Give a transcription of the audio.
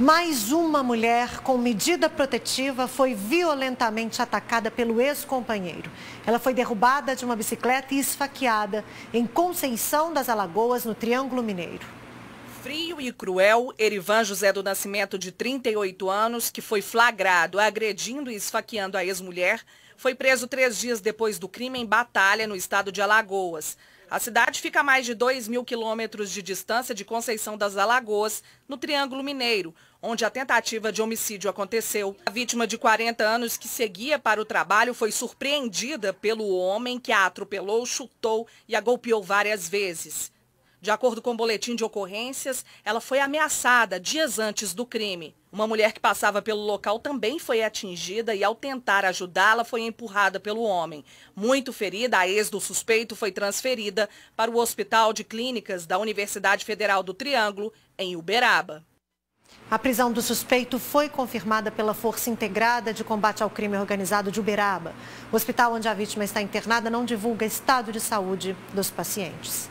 Mais uma mulher com medida protetiva foi violentamente atacada pelo ex-companheiro. Ela foi derrubada de uma bicicleta e esfaqueada em Conceição das Alagoas, no Triângulo Mineiro. Frio e cruel, Erivan José do Nascimento, de 38 anos, que foi flagrado agredindo e esfaqueando a ex-mulher, foi preso três dias depois do crime em Batalha, no estado de Alagoas. A cidade fica a mais de 2 mil quilômetros de distância de Conceição das Alagoas, no Triângulo Mineiro, onde a tentativa de homicídio aconteceu. A vítima de 40 anos que seguia para o trabalho foi surpreendida pelo homem que a atropelou, chutou e a golpeou várias vezes. De acordo com o boletim de ocorrências, ela foi ameaçada dias antes do crime. Uma mulher que passava pelo local também foi atingida e, ao tentar ajudá-la, foi empurrada pelo homem. Muito ferida, a ex do suspeito foi transferida para o Hospital de Clínicas da Universidade Federal do Triângulo, em Uberaba. A prisão do suspeito foi confirmada pela Força Integrada de Combate ao Crime Organizado de Uberaba. O hospital onde a vítima está internada não divulga estado de saúde dos pacientes.